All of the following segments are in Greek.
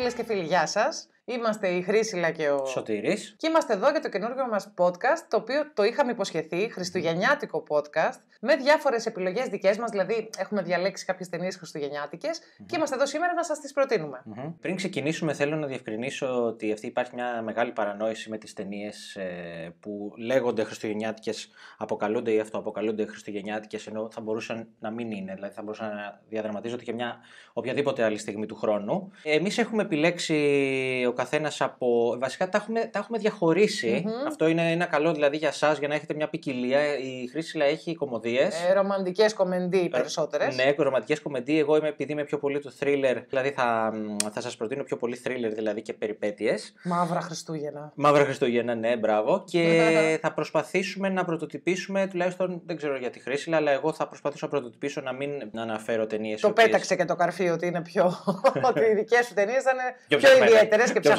φίλες και φίλοι, γεια σας. Είμαστε η Χρήσιλα και ο Σωτήρης και είμαστε εδώ για το καινούργιο μας podcast το οποίο το είχαμε υποσχεθεί, χριστουγεννιάτικο podcast με διάφορες επιλογές δικές μας, δηλαδή έχουμε διαλέξει κάποιες ταινίες και είμαστε εδώ σήμερα να σας τις προτεινουμε Πριν ξεκινήσουμε θέλω να διευκρινίσω ότι αυτή υπάρχει μια μεγάλη παρανόηση με τις ταινίες ε, που λέγονται χριστουγεννιάτικες, αποκαλούνται ή αυτοαποκαλούνται χριστουγεννιάτικες ενώ θα μπορούσαν να μην είναι, δηλαδή θα μπορούσαν να διαδραματίζονται και μια οποιαδήποτε άλλη στιγμή του χρόνου. Εμείς έχουμε επιλέξει καθένας από. Βασικά τα έχουμε, τα έχουμε Αυτό είναι ένα καλό δηλαδή για εσά για να έχετε μια ποικιλία. Η Χρήσιλα έχει κομμωδίες. Ε, ρομαντικές κομμεντί ε, περισσότερες. ναι, ρομαντικές κομμεντί. Εγώ είμαι επειδή είμαι πιο πολύ του θρίλερ δηλαδή θα, θα σας προτείνω πιο πολύ θρίλερ δηλαδή και περιπέτειες. Μαύρα Χριστούγεννα. Μαύρα Χριστούγεννα, ναι, μπράβο. Και θα προσπαθήσουμε να πρωτοτυπήσουμε, τουλάχιστον δεν ξέρω για τη Χρήσιλα, αλλά εγώ θα προσπαθήσω να πρωτοτυπήσω να μην αναφέρω ταινίες. Το οποίες... πέταξε και το καρφί ότι είναι πιο. οι δικές σου ταινίες ήταν πιο, πιο ιδιαίτερες και οι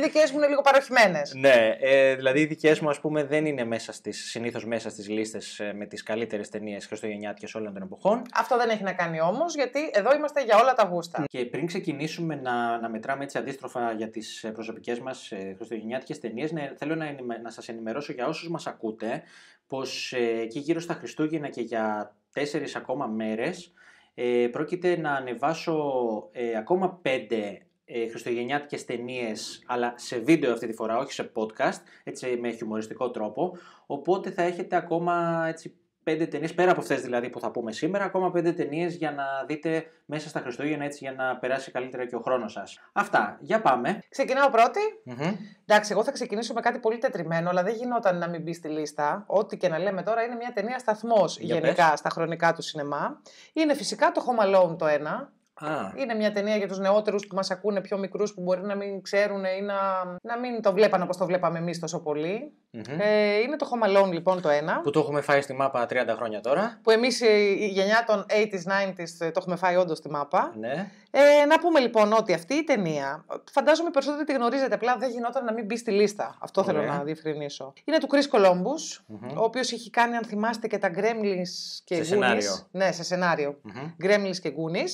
δικέ μου είναι λίγο παροχημένες. Ναι, ε, δηλαδή οι δικές μου ας πούμε δεν είναι μέσα στις, συνήθως μέσα στις λίστες ε, με τις καλύτερες ταινίες Χριστουγεννιάτικες όλων των εποχών. Αυτό δεν έχει να κάνει όμως, γιατί εδώ είμαστε για όλα τα γούστα. Και πριν ξεκινήσουμε να, να μετράμε έτσι αντίστροφα για τις ε, προσωπικές μας ε, Χριστουγεννιάτικες ταινίες, ναι, θέλω να, να σας ενημερώσω για όσους μας ακούτε πως ε, εκεί γύρω στα Χριστούγεννα και για τέσσερις ακόμα μέρες ε, πρόκειται να ανεβάσω ακόμα πέντε ε, χριστουγεννιάτικες ταινίες, αλλά σε βίντεο αυτή τη φορά, όχι σε podcast, έτσι με χιουμοριστικό τρόπο. Οπότε θα έχετε ακόμα έτσι, πέντε ταινίες, πέρα από αυτές δηλαδή που θα πούμε σήμερα, ακόμα πέντε ταινίες για να δείτε μέσα στα Χριστούγεννα έτσι για να περάσει καλύτερα και ο χρόνος σας. Αυτά, για πάμε. Ξεκινάω πρώτη. Εντάξει, εγώ θα ξεκινήσω με κάτι πολύ τετριμένο, αλλά δεν γινόταν να μην μπει στη λίστα. Ό,τι και να λέμε τώρα είναι μια ταινία σταθμός γενικά στα χρονικά του σινεμά. Είναι φυσικά το Home Alone το ένα. Είναι μια ταινία για τους νεότερους που μας ακούνε, πιο μικρούς που μπορεί να μην ξέρουν ή να, να μην το βλέπαν όπως το βλέπαμε εμείς τόσο Ε, είναι το Home Alone λοιπόν το ένα. Που το έχουμε φάει στη μάπα 30 χρόνια τώρα. Που εμείς ε, η γενιά των 80s, 90s το έχουμε φάει όντως στη μάπα. Ναι. Ε, να πούμε λοιπόν ότι αυτή η ταινία, φαντάζομαι περισσότερο τη γνωρίζετε, απλά δεν γινόταν να μην μπει στη λίστα. Αυτό θέλω να διευκρινίσω. Είναι του Κρι Κολόμπου, mm-hmm. ο οποίος έχει κάνει, αν θυμάστε, και τα Gremlins και Goonies. Ναι, σε σενάριο. Gremlins και Goonies.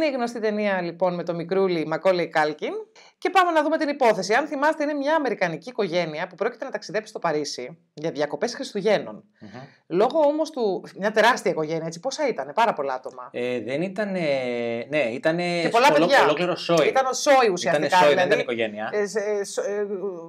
Είναι η γνωστή ταινία λοιπόν με το μικρούλι Μακόλεϊ Κάλκιν. Και πάμε να δούμε την υπόθεση. Αν θυμάστε, είναι μια Αμερικανική οικογένεια που πρόκειται να ταξιδέψει στο Παρίσι για διακοπές Χριστουγέννων. Mm-hmm. Λόγω όμως του. Μια τεράστια οικογένεια, έτσι. Πόσα ήταν, πάρα πολλά άτομα. Ε, δεν ήταν. Ναι, ήταν. Και πολλά παιδιά. Ολόκληρο σόι. Ήταν ο σόι ουσιαστικά. Ήταν σόι, δεν δηλαδή. ήταν οικογένεια. Ε, ε, ε,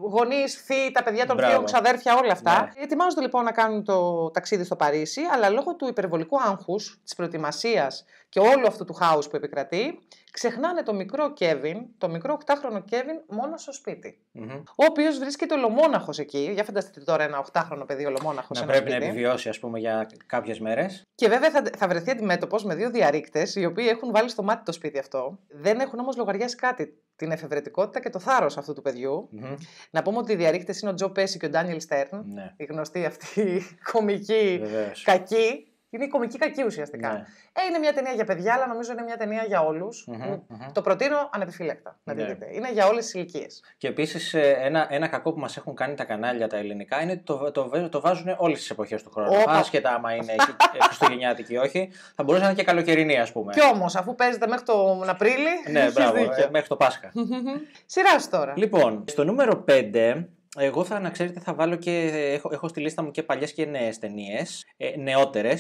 Γονεί, τα παιδιά των δύο ξαδέρφια, όλα αυτά. Ναι. Ετοιμάζονται λοιπόν να κάνουν το ταξίδι στο Παρίσι, αλλά λόγω του υπερβολικού άγχους, της προετοιμασίας και όλο αυτό του χάους που επικρατεί, ξεχνάνε το μικρό Κέβιν, το μικρό 8χρονο Κέβιν, μόνο στο σπίτι. Mm-hmm. Ο οποίος βρίσκεται ολομόναχος εκεί. Για φανταστείτε τώρα ένα 8χρονο παιδί ολομόναχος. Να πρέπει να επιβιώσει, ας πούμε, για κάποιες μέρες. Και βέβαια θα, θα βρεθεί αντιμέτωπος με δύο διαρρήκτες, οι οποίοι έχουν βάλει στο μάτι το σπίτι αυτό. Δεν έχουν όμως λογαριάσει κάτι. Την εφευρετικότητα και το θάρρος αυτού του παιδιου Να πούμε ότι οι διαρρήκτες είναι ο Τζο Πέση και ο Ντάνιελ Στέρν. Ναι. Οι γνωστοί αυτοί κομικοί, είναι η κομική κακή ουσιαστικά. Ναι. Ε, είναι μια ταινία για παιδιά, αλλά νομίζω είναι μια ταινία για ολου Το προτείνω ανεπιφύλακτα να ναι. δείτε. Είναι για όλες τις ηλικίες. Και επίσης ε, ένα, ένα κακό που μας έχουν κάνει τα κανάλια τα ελληνικά είναι ότι το, το, το, βάζουν όλες τις εποχές του χρόνου. Όπα. Άσχετα άμα είναι χριστουγεννιάτικη ή όχι. Θα μπορούσε να είναι και καλοκαιρινή, ας πούμε. Κι όμως, αφού παίζεται μέχρι τον Απρίλιο, ναι, μπράβο, ε, μέχρι το Πάσχα. Σειράς τώρα. Λοιπόν, στο νούμερο 5 εγώ θα, να ξέρετε, θα βάλω και. Έχω, έχω στη λίστα μου και παλιές και νέες ταινίες. Ε,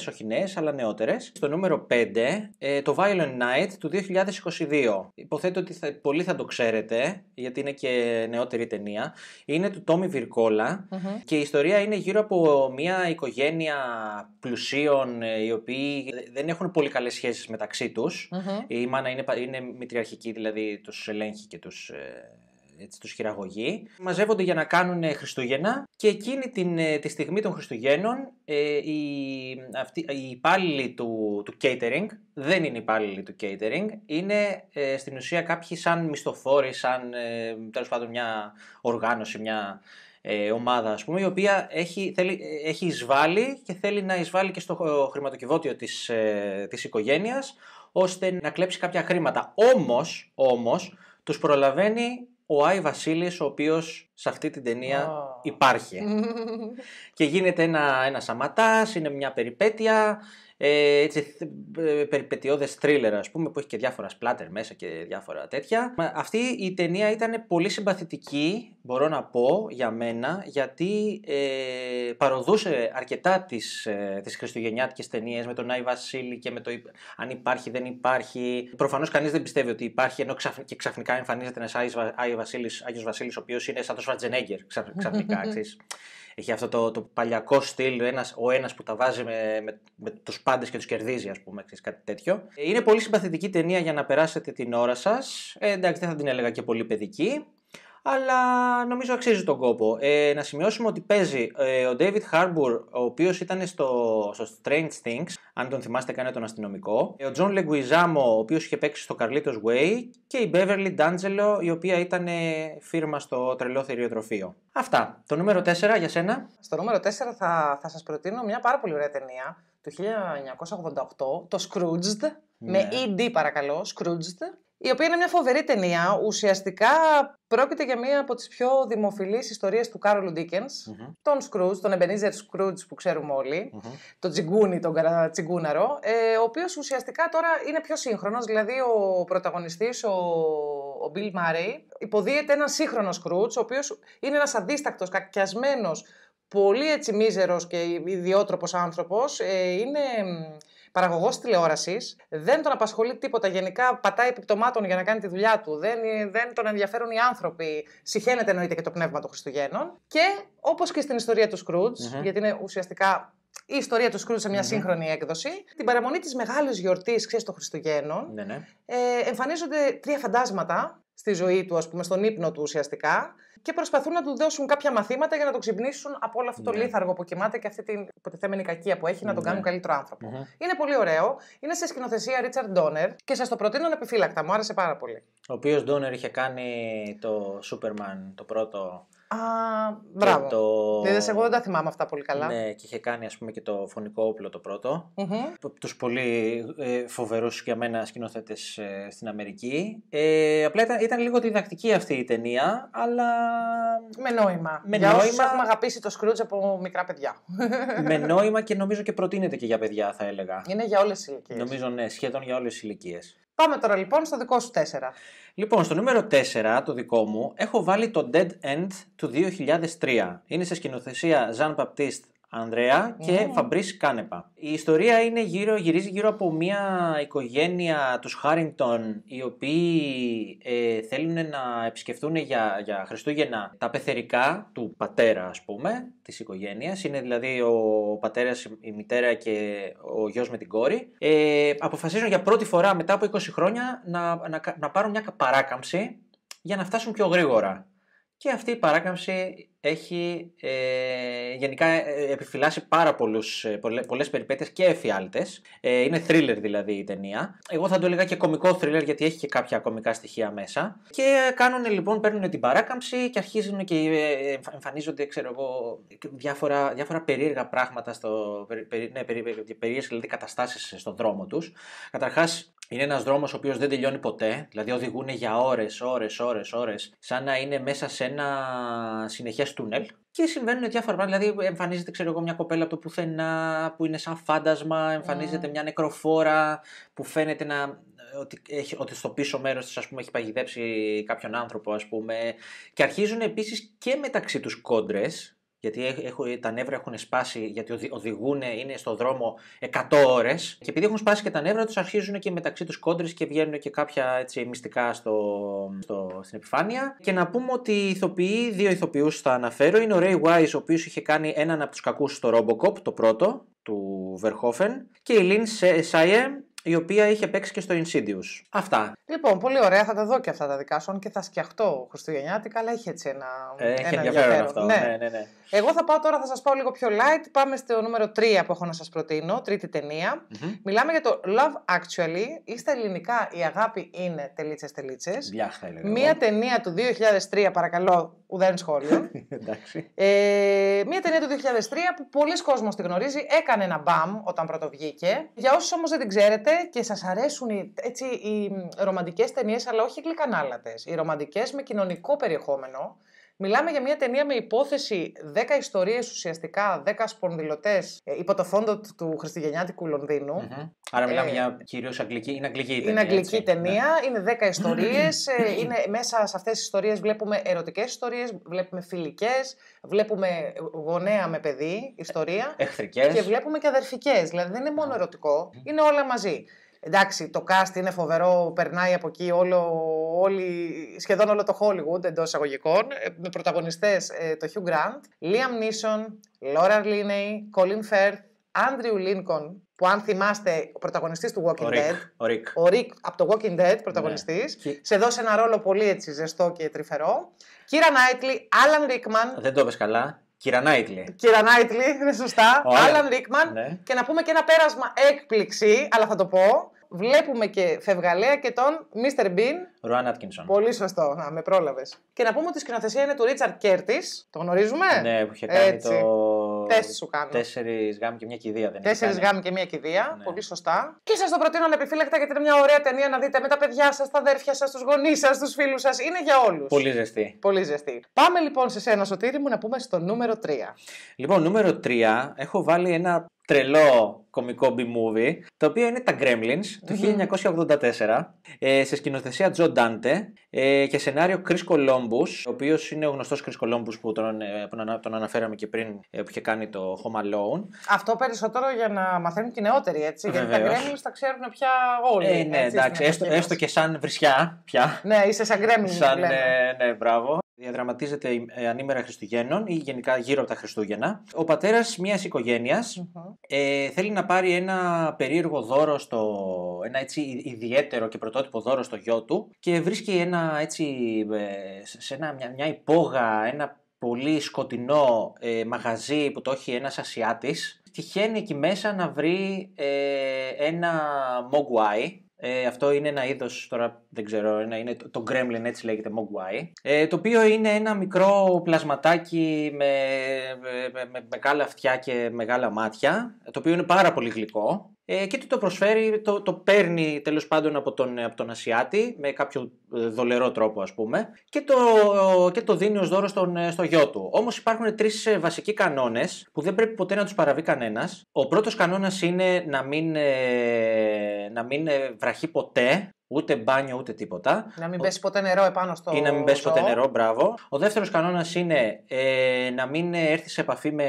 όχι νέες, αλλά νεότερες. Στο νούμερο 5, ε, το Violent Night του 2022. Υποθέτω ότι θα, πολλοί θα το ξέρετε, γιατί είναι και νεότερη ταινία. Είναι του Τόμι και η ιστορία είναι γύρω από μια οικογένεια πλουσίων ε, οι οποίοι δεν έχουν πολύ καλές σχέσεις μεταξύ τους. Η μάνα είναι, είναι μητριαρχική, δηλαδή τους ελέγχει και τους. Ε, έτσι, τους χειραγωγεί. Μαζεύονται για να κάνουν Χριστούγεννα και εκείνη την, ε, τη στιγμή των Χριστουγέννων ε, οι, υπάλληλοι του, του catering, δεν είναι υπάλληλοι του catering, είναι ε, στην ουσία κάποιοι σαν μισθοφόροι, σαν ε, τέλος πάντων μια οργάνωση, μια ε, ομάδα, ας πούμε, η οποία έχει, θέλει, έχει εισβάλλει και θέλει να εισβάλλει και στο χρηματοκιβώτιο της, ε, της οικογένειας, ώστε να κλέψει κάποια χρήματα. Όμως, όμως τους προλαβαίνει ο Άι Βασίλης, ο οποίος σε αυτή την ταινία υπάρχει. και γίνεται ένα, ένα σαματάς, είναι μια περιπέτεια, ε, έτσι, ε, thriller ας πούμε που έχει και διάφορα splatter μέσα και διάφορα τέτοια. Αυτή η ταινία ήταν πολύ συμπαθητική μπορώ να πω για μένα γιατί ε, παροδούσε αρκετά τις, ε, τις χριστουγεννιάτικες ταινίες με τον Άι Βασίλη και με το αν υπάρχει δεν υπάρχει. Προφανώς κανείς δεν πιστεύει ότι υπάρχει ενώ ξαφ, και ξαφνικά εμφανίζεται ένας Άις Βασίλης, Άγιος Βασίλης ο οποίος είναι σαν το Σφαρτζενέγκερ ξαφνικά. Έχει αυτό το, το παλιακό στυλ, ο ένας, ο που τα βάζει με, με, με τους πάντες και τους κερδίζει, ας πούμε, ξέρεις, κάτι τέτοιο. Είναι πολύ συμπαθητική ταινία για να περάσετε την ώρα σας. Ε, εντάξει, δεν θα την έλεγα και πολύ παιδική αλλά νομίζω αξίζει τον κόπο. Ε, να σημειώσουμε ότι παίζει ε, ο David Harbour, ο οποίος ήταν στο, στο Strange Things, αν τον θυμάστε κάνει τον αστυνομικό, ε, ο John Leguizamo, ο οποίος είχε παίξει στο Carlitos Way και η Beverly D'Angelo, η οποία ήταν ε, φίρμα στο τρελό θηριοτροφείο. Αυτά. Το νούμερο 4 για σένα. Στο νούμερο 4 θα, θα σας προτείνω μια πάρα πολύ ωραία ταινία του 1988, το Scrooged, με ναι. ED παρακαλώ, Scrooged, η οποία είναι μια φοβερή ταινία. Ουσιαστικά πρόκειται για μία από τις πιο δημοφιλείς ιστορίες του Κάρολου Ντίκενς, mm-hmm. τον Σκρούτζ, τον Εμπενίζερ Σκρούτζ που ξέρουμε τον Τζιγκούνι, τον Τσιγκούναρο, ε, ο οποίος ουσιαστικά τώρα είναι πιο σύγχρονος, δηλαδή ο πρωταγωνιστής, ο, ο Μπιλ Μάρεϊ, υποδίεται έναν σύγχρονο Σκρούτζ, ο οποίος είναι ένας αδίστακτος, κακιασμένος, πολύ έτσι μίζερος και ιδιότροπος άνθρωπος, ε, είναι παραγωγός τηλεόρασης, δεν τον απασχολεί τίποτα. Γενικά πατάει επιπτωμάτων για να κάνει τη δουλειά του. Δεν, δεν τον ενδιαφέρουν οι άνθρωποι. Συχαίνεται εννοείται και το πνεύμα των Χριστουγέννων. Και όπως και στην ιστορία του σκρουτζ γιατί είναι ουσιαστικά η ιστορία του Σκρούτζ σε μια σύγχρονη έκδοση. Την παραμονή της μεγάλης γιορτής, ξέρεις, των χριστουγεννων ναι, ναι. ε, εμφανίζονται τρία φαντάσματα στη ζωή του, ας πούμε, στον ύπνο του ουσιαστικά και προσπαθούν να του δώσουν κάποια μαθήματα για να τον ξυπνήσουν από όλο αυτό το ναι. λίθαργο που κοιμάται και αυτή την υποτιθέμενη κακία που έχει να τον ναι. κάνουν καλύτερο Είναι πολύ ωραίο. Είναι σε σκηνοθεσία Richard Donner και σας το προτείνω επιφύλακτα, Μου άρεσε πάρα πολύ. Ο οποίος Donner είχε κάνει το Superman, το πρώτο Α, μπράβο. το... Δηλαδή, εγώ δεν τα θυμάμαι αυτά πολύ καλά. Ναι, και είχε κάνει ας πούμε και το φωνικό όπλο το πρωτο mm Τους πολύ ε, φοβερούς για μένα σκηνοθέτες ε, στην Αμερική. Ε, απλά ήταν, ήταν λίγο διδακτική αυτή η ταινία, αλλά... Με νόημα. Με για νόημα... όσους έχουμε αγαπήσει το Σκρούτζ από μικρά παιδιά. Με νόημα και νομίζω και προτείνεται και για παιδιά θα έλεγα. Είναι για όλες τις ηλικίες. Νομίζω ναι, σχεδόν για όλες τις ηλικίες. Πάμε τώρα λοιπόν στο δικό σου 4. Λοιπόν, στο νούμερο 4, το δικό μου, έχω βάλει το Dead End του 2003. Είναι σε σκηνοθεσία Jean Baptiste Ανδρέα και yeah. Ναι. Φαμπρίς Κάνεπα. Η ιστορία είναι γύρω, γυρίζει γύρω από μια οικογένεια τους Χάρινγκτον οι οποίοι ε, θέλουν να επισκεφτούν για, για Χριστούγεννα τα πεθερικά του πατέρα ας πούμε της οικογένειας. Είναι δηλαδή ο πατέρας, η μητέρα και ο γιος με την κόρη. Ε, αποφασίζουν για πρώτη φορά μετά από 20 χρόνια να, να πάρουν μια παράκαμψη για να φτάσουν πιο γρήγορα και αυτή η παράκαμψη έχει ε, γενικά ε, επιφυλάσει πάρα πολλούς, ε, πολλές, περιπέτειες και εφιάλτες. Ε, είναι thriller δηλαδή η ταινία. Εγώ θα το έλεγα και κωμικό thriller γιατί έχει και κάποια κωμικά στοιχεία μέσα. Και κάνουν λοιπόν, παίρνουν την παράκαμψη και αρχίζουν και εμφανίζονται ξέρω διάφορα, διάφορα περίεργα πράγματα, στο, περί, ναι, περίεργες δηλαδή καταστάσεις στον δρόμο τους. Καταρχάς είναι ένας δρόμος ο οποίος δεν τελειώνει ποτέ. Δηλαδή, οδηγούν για ώρες, ώρες, ώρες, ώρες, σαν να είναι μέσα σε ένα συνεχές τούνελ. Και συμβαίνουν διάφορα πράγματα. Δηλαδή, εμφανίζεται, ξέρω εγώ, μια κοπέλα από το πουθενά που είναι σαν φάντασμα, εμφανίζεται ναι. μια νεκροφόρα που φαίνεται να. Ότι, έχει, ότι στο πίσω μέρος, της ας πούμε έχει παγιδέψει κάποιον άνθρωπο ας πούμε και αρχίζουν επίσης και μεταξύ τους κόντρες γιατί τα νεύρα έχουν σπάσει, γιατί οδηγούν, είναι στο δρόμο 100 ώρες. Και επειδή έχουν σπάσει και τα νεύρα τους, αρχίζουν και μεταξύ τους κόντρες και βγαίνουν και κάποια έτσι, μυστικά στο, στο, στην επιφάνεια. Και να πούμε ότι οι ηθοποιοί, δύο ηθοποιούς θα αναφέρω, είναι ο Ray Wise, ο οποίος είχε κάνει έναν από τους κακούς στο Robocop, το πρώτο, του Verhoeven, και η Lynn Sayem, η οποία είχε παίξει και στο Insidious. Αυτά. Λοιπόν, πολύ ωραία, θα τα δω και αυτά τα δικά σου, και θα σκιαχτώ Χριστουγεννιάτικα, αλλά έχει έτσι ένα. Ε, έχει ένα ενδιαφέρον αυτό. Ναι. ναι. Ναι, ναι, Εγώ θα πάω τώρα, θα σας πάω λίγο πιο light. Πάμε στο νούμερο 3 που έχω να σας προτείνω, τρίτη Μιλάμε για το Love Actually, ή στα ελληνικά Η αγάπη είναι τελίτσες τελίτσες. Μία ταινία του 2003, παρακαλώ, ουδέν σχόλιο. ε, μία ταινία του 2003 που πολλοί κόσμος τη γνωρίζει, έκανε ένα μπαμ όταν πρωτοβγήκε. Για όσους όμως δεν την ξέρετε, και σας αρέσουν οι, έτσι, οι ρομαντικές ταινίες, αλλά όχι οι γλυκανάλατες. Οι ρομαντικές με κοινωνικό περιεχόμενο, Μιλάμε για μια ταινία με υπόθεση 10 ιστορίες ουσιαστικά, 10 σπονδυλωτές ε, υπό το φόντο του χριστουγεννιάτικου Άρα μιλάμε ε, για κυρίως αγγλική, είναι αγγλική ναι. ταινία. Είναι αγγλική έτσι. ταινία, είναι 10 ιστορίες, ε, είναι, μέσα σε αυτές τις ιστορίες βλέπουμε ερωτικές ιστορίες, βλέπουμε φιλικές, βλέπουμε γονέα με παιδί, ιστορία. Εχθρικές. Και βλέπουμε και αδερφικές, δηλαδή δεν είναι μόνο ερωτικό, είναι όλα μαζί. Εντάξει, το cast είναι φοβερό, περνάει από εκεί όλο, όλη, σχεδόν όλο το Hollywood εντός εισαγωγικών. Ε, με πρωταγωνιστές ε, το Hugh Grant, Liam Neeson, Laura Linney, Colin Firth, Andrew Lincoln, που αν θυμάστε ο πρωταγωνιστής του Walking Dead, ο Rick. ο Rick από το Walking Dead πρωταγωνιστής, ναι. σε δώσε ένα ρόλο πολύ έτσι ζεστό και τρυφερό. Κύρα Νάιτλι, Άλαν Rickman... Δεν το είπες καλά. Κύρα Νάιτλι. Κύρα Νάιτλι, είναι σωστά. Άλαν Ρίκμαν. Ναι. Και να πούμε και ένα πέρασμα έκπληξη, αλλά θα το πω. Βλέπουμε και φευγαλέα και τον Μίστερ Μπιν. Ρουάν Άτκινσον. Πολύ σωστό, να με πρόλαβες. Και να πούμε ότι η σκηνοθεσία είναι του Ρίτσαρτ Κέρτη. Το γνωρίζουμε. Ναι, που είχε κάνει το Τέσσερις σου γάμοι και μια κηδεία δεν είναι. Τέσσερι γάμοι και μια κηδεία. Ναι. Πολύ σωστά. Και σας το προτείνω ανεπιφύλακτα γιατί είναι μια ωραία ταινία να δείτε με τα παιδιά σας, τα αδέρφια σας, τους γονείς σας, τους φίλους σας. Είναι για όλους. Πολύ ζεστή. Πολύ ζεστή. Πάμε λοιπόν σε σένα, Σωτήρι μου, να πούμε στο νούμερο 3. Λοιπόν, νούμερο 3 έχω βάλει ένα τρελό κωμικό B-movie, το οποίο είναι τα Gremlins του 1984, ε, σε σκηνοθεσία Τζο Ντάντε ε, και σενάριο Chris Columbus, ο οποίος είναι ο γνωστός Chris Columbus ε, που τον, τον αναφέραμε και πριν, που είχε κάνει το Home Alone. Αυτό περισσότερο για να μαθαίνουν και νεότεροι, έτσι. Γιατί τα Gremlins τα ξέρουν πια όλοι. Ε, ναι, έτσι, εντάξει, έστω, και σαν βρισιά πια. Ναι, είσαι σαν Gremlins. Σαν, ναι, ναι, μπράβο διαδραματίζεται ε, ανήμερα Χριστουγέννων ή γενικά γύρω από τα Χριστούγεννα. Ο πατέρας μιας οικογενειας ε, θέλει να πάρει ένα περίεργο δώρο, στο, ένα έτσι ιδιαίτερο και πρωτότυπο δώρο στο γιο του και βρίσκει ένα έτσι, ε, σε ένα, μια, υπόγα, ένα πολύ σκοτεινό ε, μαγαζί που το έχει ένας Ασιάτης. Τυχαίνει εκεί μέσα να βρει ένα μογκουάι, ε, αυτό είναι ένα είδος, τώρα δεν ξέρω, είναι το, το Gremlin, έτσι λέγεται, Mogwai. Ε, το οποίο είναι ένα μικρό πλασματάκι με, με, με μεγάλα αυτιά και μεγάλα μάτια, το οποίο είναι πάρα πολύ γλυκό. Ε, και τι το προσφέρει, το, το παίρνει τέλος πάντων από τον, από τον Ασιάτη με κάποιο ε, δολερό τρόπο ας πούμε και το, και το δίνει ως δώρο στον, ε, στο γιο του. Όμως υπάρχουν τρεις βασικοί κανόνες που δεν πρέπει ποτέ να τους παραβεί κανένας. Ο πρώτος κανόνας είναι να μην, να μην βραχεί ποτέ Ούτε μπάνιο, ούτε τίποτα. Να μην πέσει ποτέ νερό επάνω στο. ή να μην πέσει ποτέ νερό, μπράβο. Ο δεύτερος κανόνας είναι ε, να μην ε, έρθει σε επαφή με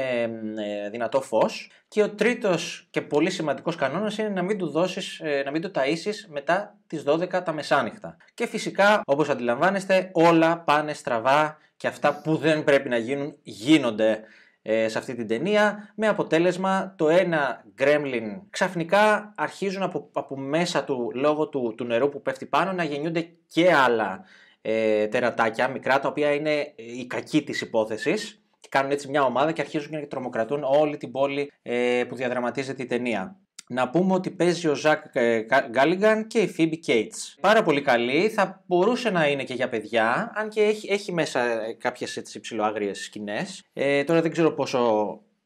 ε, δυνατό φως. Και ο τρίτος και πολύ σημαντικός κανόνας είναι να μην του ε, να μην το τασει μετά τις 12 τα μεσάνυχτα. Και φυσικά, όπως αντιλαμβάνεστε, όλα πάνε στραβά και αυτά που δεν πρέπει να γίνουν γίνονται. Ε, σε αυτή την ταινία με αποτέλεσμα το ένα γκρέμλιν ξαφνικά αρχίζουν από, από μέσα του λόγω του, του νερού που πέφτει πάνω να γεννιούνται και άλλα ε, τερατάκια μικρά τα οποία είναι η κακή της υπόθεσης κάνουν έτσι μια ομάδα και αρχίζουν και τρομοκρατούν όλη την πόλη ε, που διαδραματίζεται η ταινία. Να πούμε ότι παίζει ο Ζακ ε, Γκάλιγκαν και η Φίμπι Κέιτ. Πάρα πολύ καλή. Θα μπορούσε να είναι και για παιδιά, αν και έχει, έχει μέσα ε, κάποιες υψηλοάγριε σκηνές. Ε, τώρα δεν ξέρω πόσο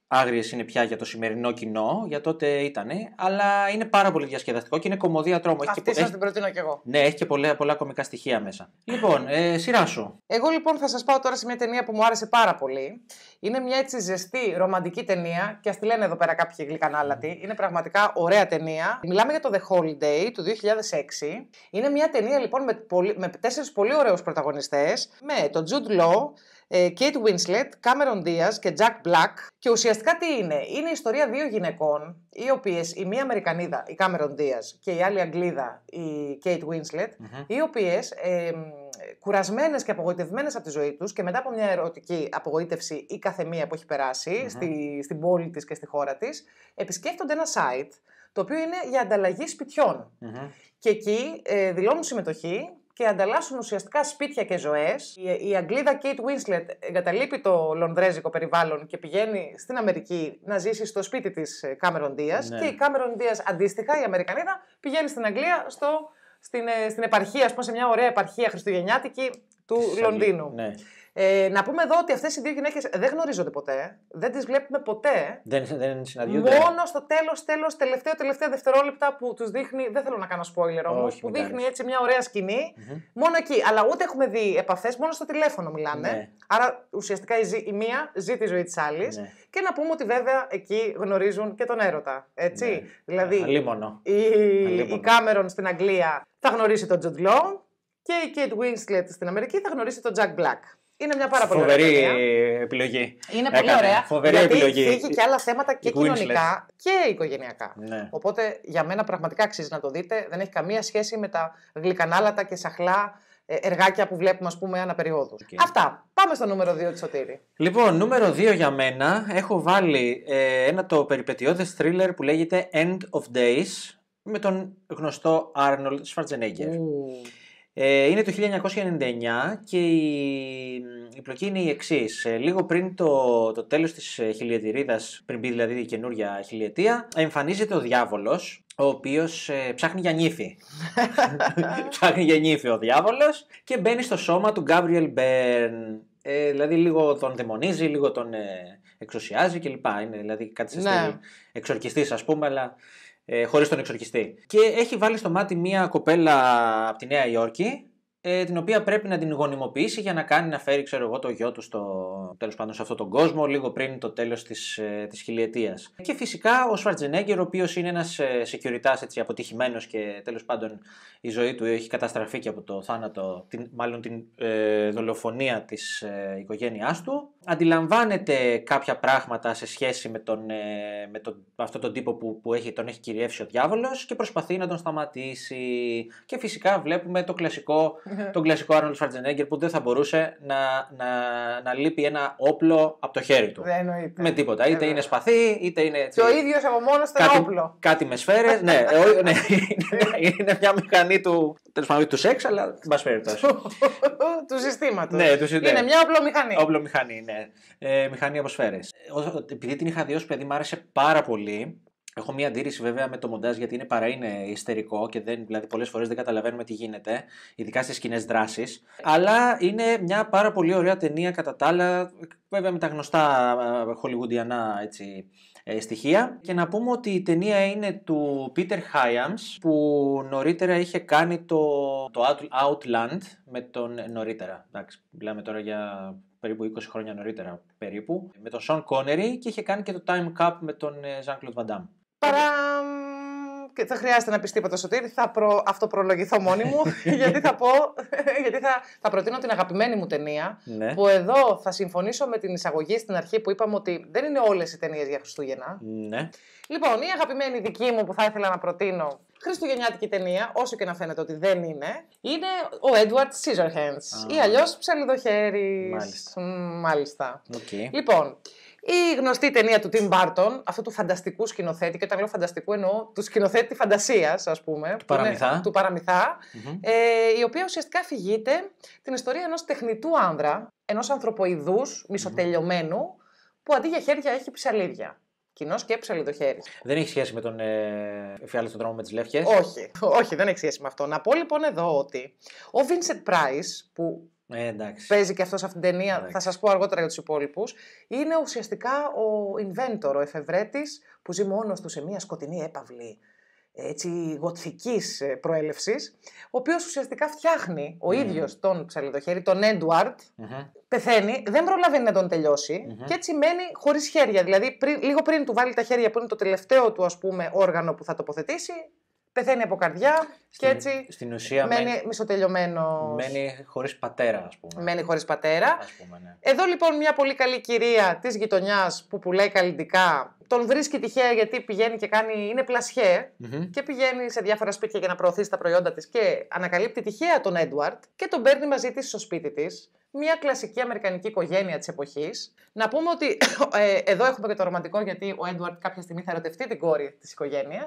άγριες είναι πια για το σημερινό κοινό, για τότε ήταν. Αλλά είναι πάρα πολύ διασκεδαστικό και είναι κομμωδία τρόμο. Αυτή σα την προτείνω κι εγώ. Ναι, έχει και πολλά, πολλά κομικά στοιχεία μέσα. Λοιπόν, ε, σειρά σου. Εγώ λοιπόν θα σας πάω τώρα σε μια ταινία που μου άρεσε πάρα πολύ. Είναι μια έτσι ζεστή ρομαντική ταινία και ας τη λένε εδώ πέρα κάποιοι γλυκανάλατοι. Είναι πραγματικά ωραία ταινία. Μιλάμε για το The Holiday του 2006. Είναι μια ταινία λοιπόν με, πολύ, με τέσσερις πολύ ωραίους πρωταγωνιστές. Με τον Τζουντ Λό, ε, Kate Winslet, Cameron Diaz και Jack Black. Και ουσιαστικά τι είναι. Είναι η ιστορία δύο γυναικών, οι οποίες, η μία Αμερικανίδα, η Cameron Diaz, και η άλλη Αγγλίδα, η Kate Winslet, οι οποίες ε, κουρασμένες και απογοητευμένες από τη ζωή τους και μετά από μια ερωτική απογοήτευση ή καθεμία που έχει στη, στην πόλη της και στη χώρα της, επισκέφτονται ένα site το οποίο είναι για ανταλλαγή Και εκεί ε, δηλώνουν συμμετοχή και ανταλλάσσουν ουσιαστικά σπίτια και ζωές. Η, η Αγγλίδα Kate Winslet εγκαταλείπει το λονδρέζικο περιβάλλον και πηγαίνει στην Αμερική να ζήσει στο σπίτι της Κάμερον Δία. Και η Κάμερον Δία αντίστοιχα, η Αμερικανίδα, πηγαίνει στην Αγγλία στο, στην, ε, στην επαρχία, ας πούμε, σε μια ωραία επαρχία χριστουγεννιάτικη του Λονδίνου. Ναι. Ε, να πούμε εδώ ότι αυτές οι δύο γυναίκες δεν γνωρίζονται ποτέ. Δεν τις βλέπουμε ποτέ. Δεν, δεν συναντιούνται. Μόνο στο τέλος, τέλος, τελευταίο, τελευταία δευτερόλεπτα που τους δείχνει. Δεν θέλω να κάνω spoiler όμως. Που δείχνει έτσι μια ωραία Μόνο εκεί. Αλλά ούτε έχουμε δει επαφές, μόνο στο τηλέφωνο μιλάνε. Ναι. Άρα ουσιαστικά η, η, μία ζει τη ζωή της άλλης. Ναι. Και να πούμε ότι βέβαια εκεί γνωρίζουν και τον έρωτα. Έτσι. Ναι. Δηλαδή. Η, Κάμερον στην Αγγλία θα γνωρίσει τον Τζοντ και η Kate Winslet στην Αμερική θα γνωρίσει τον Jack Black. Είναι μια πάρα πολύ Φοβερή ωραία επιλογή. Είναι πολύ ωραία. Φοβερή γιατί επιλογή. και άλλα θέματα και κοινωνικά και οικογενειακά. Ναι. Οπότε για μένα πραγματικά αξίζει να το δείτε. Δεν έχει καμία σχέση με τα γλυκανάλατα και σαχλά ε, εργάκια που βλέπουμε, ας πούμε, αναπεριόδου. Okay. Αυτά. Πάμε στο νούμερο 2 της Σωτήρη. Λοιπόν, νούμερο 2 για μένα έχω βάλει ε, ένα το περιπετειώδες thriller που λέγεται End of Days με τον γνωστό Arnold Schwarzenegger. Ε, είναι το 1999 και η, η πλοκή είναι η εξής. Ε, λίγο πριν το, το τέλος της ε, χιλιετηρίδας, πριν μπει δηλαδή η καινούρια χιλιετία, εμφανίζεται ο διάβολος, ο οποίος ψάχνει για νύφη. ψάχνει για νύφη ο διάβολος και μπαίνει στο σώμα του Γκάμπριελ Μπέρν. Ε, δηλαδή λίγο τον δαιμονίζει, λίγο τον ε, εξουσιάζει κλπ. Είναι δηλαδή κάτι σαν ναι. εξορκιστής ας πούμε, αλλά... Ε, χωρίς τον εξορκιστή. Και έχει βάλει στο μάτι μία κοπέλα από τη Νέα Υόρκη, ε, την οποία πρέπει να την γονιμοποιήσει για να κάνει να φέρει ξέρω εγώ, το γιο του στο, τέλος πάντων, σε αυτόν τον κόσμο λίγο πριν το τέλος της, ε, της χιλιετίας. Και φυσικά ο Σφαρτζενέγκερ ο οποίος είναι ένας ε, αποτυχημένο έτσι, αποτυχημένος και τέλος πάντων η ζωή του έχει καταστραφεί και από το θάνατο, την, μάλλον την ε, δολοφονία της ε, οικογένειάς του. Αντιλαμβάνεται κάποια πράγματα σε σχέση με, τον, ε, με τον, αυτόν τον τύπο που, που έχει, τον έχει κυριεύσει ο διάβολος και προσπαθεί να τον σταματήσει. Και φυσικά βλέπουμε το κλασικό τον κλασικό Arnold Σφαρτζενέγκερ που δεν θα μπορούσε να, να, να λείπει ένα όπλο από το χέρι του. Δεν εννοείται. Με τίποτα. Είτε είναι σπαθί, είτε είναι. ο ίδιος από μόνος ήταν όπλο. Κάτι με σφαίρες. ναι, ναι, είναι μια μηχανή του. Τέλος πάντων, του σεξ, αλλά μπα περιπτώσει. του συστήματος. Ναι, του συστήματο. Είναι ναι. μια όπλομηχανή. Όπλομηχανή, ναι. Ε, μηχανή από σφαίρες. Επειδή την είχα δει ως παιδί, μου άρεσε πάρα πολύ. Έχω μία αντίρρηση βέβαια με το μοντάζ γιατί είναι παρά είναι ιστερικό και δεν, δηλαδή πολλές φορές δεν καταλαβαίνουμε τι γίνεται, ειδικά στις κοινέ δράσεις. Αλλά είναι μια πάρα πολύ ωραία ταινία κατά τα άλλα, βέβαια με τα γνωστά ε, χολιγουντιανά ε, στοιχεία. Και να πούμε ότι η ταινία είναι του Peter Hyams που νωρίτερα είχε κάνει το, το Outland με τον ε, νωρίτερα. Εντάξει, μιλάμε τώρα για περίπου 20 χρόνια νωρίτερα περίπου, με τον Σον Κόνερι και είχε κάνει και το Time Cup με τον ε, Jean-Claude Van Damme. Παρά και θα χρειάζεται να πει τίποτα Σωτήρ, θα προ... αυτοπρολογηθώ μόνη μου, γιατί θα πω, γιατί θα, θα προτείνω την αγαπημένη μου ταινία, ναι. που εδώ θα συμφωνήσω με την εισαγωγή στην αρχή που είπαμε ότι δεν είναι όλες οι ταινίες για Χριστούγεννα. Ναι. Λοιπόν, η αγαπημένη δική μου που θα ήθελα να προτείνω χριστουγεννιάτικη ταινία, όσο και να φαίνεται ότι δεν είναι, είναι ο Edward Scissorhands, ή αλλιώς Ψαλιδοχέρι. Μάλιστα. Μάλιστα. Okay. Λοιπόν, η γνωστή ταινία του Τιμ Μπάρτον, αυτού του φανταστικού σκηνοθέτη, και όταν λέω φανταστικού εννοώ του σκηνοθέτη φαντασίας, ας πούμε. Του παραμυθά. του παραμυθα ε, η οποία ουσιαστικά αφηγείται την ιστορία ενός τεχνητού άνδρα, ενός ανθρωποειδούς, που αντί για χέρια έχει ψαλίδια. Κοινό και το χέρι. Δεν έχει σχέση με τον ε, εφιάλτη στον δρόμο με τις λεύκες. Όχι, όχι, δεν έχει σχέση με αυτό. Να πω λοιπόν εδώ ότι ο Vincent Price, που ε, εντάξει. Παίζει και αυτός σε αυτήν την ταινία, θα σας πω αργότερα για τους υπόλοιπους. Είναι ουσιαστικά ο inventor, ο εφευρέτης, που ζει μόνος του σε μια σκοτεινή έπαυλη έτσι, γοτθικής ε, προέλευσης, ο οποίος ουσιαστικά φτιάχνει ο ίδιο ίδιος τον ψαλιδοχέρι, τον εντουαρτ mm πεθαίνει, δεν προλαβαίνει να τον τελειωσει και έτσι μένει χωρίς χέρια. Δηλαδή, λίγο πριν του βάλει τα χέρια που είναι το τελευταίο του, ας πούμε, όργανο που θα τοποθετήσει, πεθαίνει από καρδιά και έτσι στην ουσία μένει, μεν, μισοτελειωμένος. Μένει χωρίς πατέρα, ας πούμε. Μένει χωρίς πατέρα. Ας πούμε, ναι. Εδώ λοιπόν μια πολύ καλή κυρία της γειτονιάς που πουλάει καλλιντικά. Τον βρίσκει τυχαία γιατί πηγαίνει και κάνει. είναι και πηγαίνει σε διάφορα σπίτια για να προωθήσει τα προϊόντα της και ανακαλύπτει τυχαία τον Έντουαρτ και τον παίρνει μαζί της στο σπίτι της. Μια κλασική αμερικανική οικογένεια της εποχής. Να πούμε ότι ε, εδώ έχουμε και το ρομαντικό γιατί ο Έντουαρτ κάποια στιγμή θα ερωτευτεί την κόρη της οικογένειας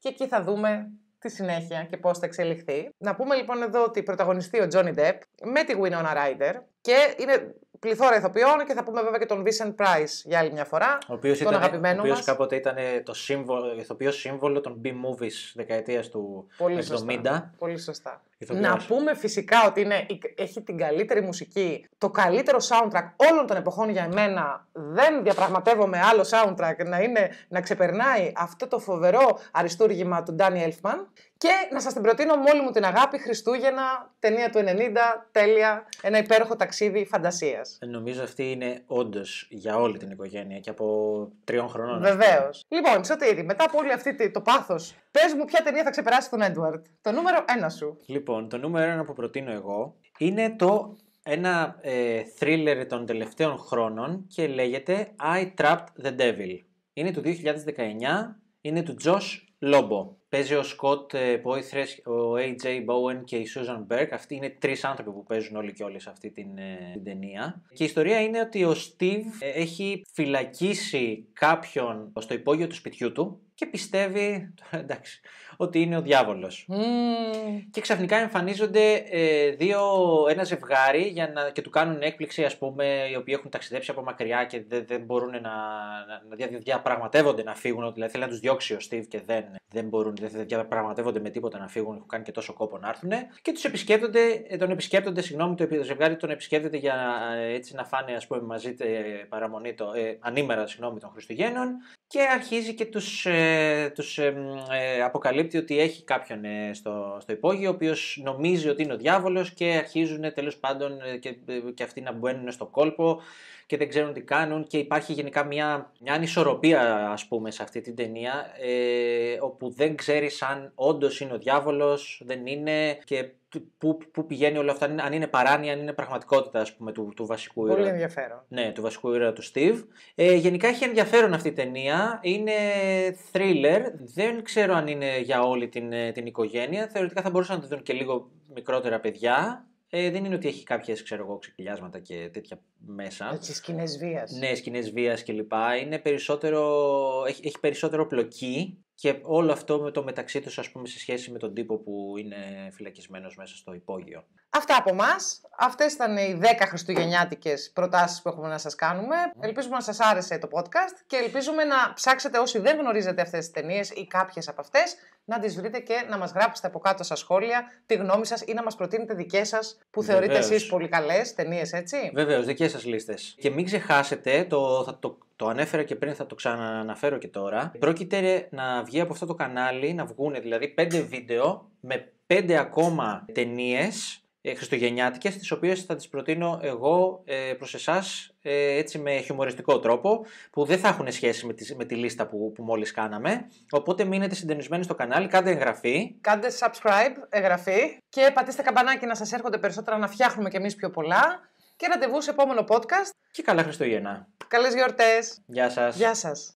και εκεί θα δούμε τη συνέχεια και πώς θα εξελιχθεί. Να πούμε λοιπόν εδώ ότι πρωταγωνιστεί ο Johnny Depp με τη Winona Ryder και είναι πληθώρα ηθοποιών και θα πούμε βέβαια και τον Vincent Price για άλλη μια φορά. Ο οποίος ήταν ε, Ο οποίος κάποτε ήταν ε, το σύμβολο, ε, ηθοποιός σύμβολο των B-movies δεκαετίας του Πολύ 70. Σωστά. Πολύ σωστά. Να πούμε φυσικά ότι είναι, έχει την καλύτερη μουσική, το καλύτερο soundtrack όλων των εποχών για εμένα. Δεν διαπραγματεύομαι άλλο soundtrack να, είναι, να ξεπερνάει αυτό το φοβερό αριστούργημα του Ντάνι Elfman. Και να σας την προτείνω με όλη μου την αγάπη, Χριστούγεννα, ταινία του 90, τέλεια, ένα υπέροχο ταξίδι φαντασίας. Ε, νομίζω αυτή είναι όντως για όλη την οικογένεια και από τριών χρονών. Βεβαίως. Λοιπόν, ήδη, μετά από όλη αυτή το πάθος, πες μου ποια ταινία θα ξεπεράσει τον Έντουαρτ. Το νούμερο ένα σου. Λοιπόν, το νούμερο ένα που προτείνω εγώ είναι το ένα ε, thriller των τελευταίων χρόνων και λέγεται I Trapped the Devil. Είναι του 2019, είναι του Josh Lobo. Παίζει ο Σκοτ Πόηθρε, ε, ο AJ Bowen και η Susan Burke. Αυτοί είναι τρεις άνθρωποι που παίζουν όλοι και όλες αυτή την, ε, την ταινία. Και η ιστορία είναι ότι ο Steve ε, έχει φυλακίσει κάποιον στο υπόγειο του σπιτιού του και πιστεύει εντάξει, ότι είναι ο διάβολος. Mm. Και ξαφνικά εμφανίζονται δύο, ένα ζευγάρι για να, και του κάνουν έκπληξη ας πούμε οι οποίοι έχουν ταξιδέψει από μακριά και δεν, δεν μπορούν να, να, να διαπραγματεύονται να φύγουν, δηλαδή θέλει να τους διώξει ο Steve και δεν, δεν μπορούν δεν δεν διαπραγματεύονται με τίποτα να φύγουν, έχουν κάνει και τόσο κόπο να έρθουν. Και τους επισκέπτονται, ε, τον επισκέπτονται, συγγνώμη, το ζευγάρι τον επισκέπτεται για ε, έτσι να φάνε πούμε, μαζί τε, παραμονή το, ε, ανήμερα συγγνώμη, των Χριστουγέννων. Και αρχίζει και τους τους, ε, ε, αποκαλύπτει ότι έχει κάποιον στο, στο υπόγειο, ο οποίος νομίζει ότι είναι ο διάβολος και αρχίζουν τέλος πάντων και, και αυτοί να μπαίνουν στο κόλπο και δεν ξέρουν τι κάνουν και υπάρχει γενικά μια, μια ανισορροπία ας πούμε σε αυτή την ταινία ε, όπου δεν ξέρεις αν όντως είναι ο διάβολος, δεν είναι και πού, πού πηγαίνει όλο αυτό, αν είναι παράνοια, αν είναι πραγματικότητα ας πούμε, του, του βασικού ήρωα. Πολύ ενδιαφέρον. Ναι, του βασικού ήρωα του Steve. Ε, γενικά έχει ενδιαφέρον αυτή η ταινία. Είναι thriller. Δεν ξέρω αν είναι για όλη την, ε, την οικογένεια. Θεωρητικά θα μπορούσαν να το δουν και λίγο μικρότερα παιδιά. Ε, δεν είναι ότι έχει κάποιες ξεκυλιάσματα και τέτοια μέσα. Τι ε, σκηνές βίας. Ναι, σκηνές βίας κλπ. περισσότερο, έχει, έχει περισσότερο πλοκή και όλο αυτό με το μεταξύ τους, ας πούμε, σε σχέση με τον τύπο που είναι φυλακισμένος μέσα στο υπόγειο. Αυτά από εμά. Αυτές ήταν οι 10 χριστουγεννιάτικες προτάσεις που έχουμε να σας κάνουμε. Mm. Ελπίζουμε να σας άρεσε το podcast και ελπίζουμε να ψάξετε όσοι δεν γνωρίζετε αυτές τις ταινίες ή κάποιες από αυτές να τις βρείτε και να μας γράψετε από κάτω στα σχόλια τη γνώμη σας ή να μας προτείνετε δικές σας που θεωρείτε εσείς πολύ καλές ταινίες, έτσι. Βεβαίως, δικές σας λίστες. Και μην ξεχάσετε, το, θα το, το ανέφερα και πριν, θα το ξανααναφέρω και τώρα. Πρόκειται να βγει από αυτό το κανάλι, να βγουν δηλαδή πέντε βίντεο με πέντε ακόμα ταινίες ε, χριστουγεννιάτικες, τις οποίες θα τις προτείνω εγώ ε, προς εσάς ε, έτσι με χιουμοριστικό τρόπο, που δεν θα έχουν σχέση με τη, με τη λίστα που, που μόλις κάναμε. Οπότε μείνετε συντονισμένοι στο κανάλι, κάντε εγγραφή. Κάντε subscribe, εγγραφή και πατήστε καμπανάκι να σας έρχονται περισσότερα να φτιάχνουμε κι εμείς πιο πολλά. Και ραντεβού σε επόμενο podcast. Και καλά Χριστούγεννα. Καλές γιορτές. Γεια σας. Γεια σας.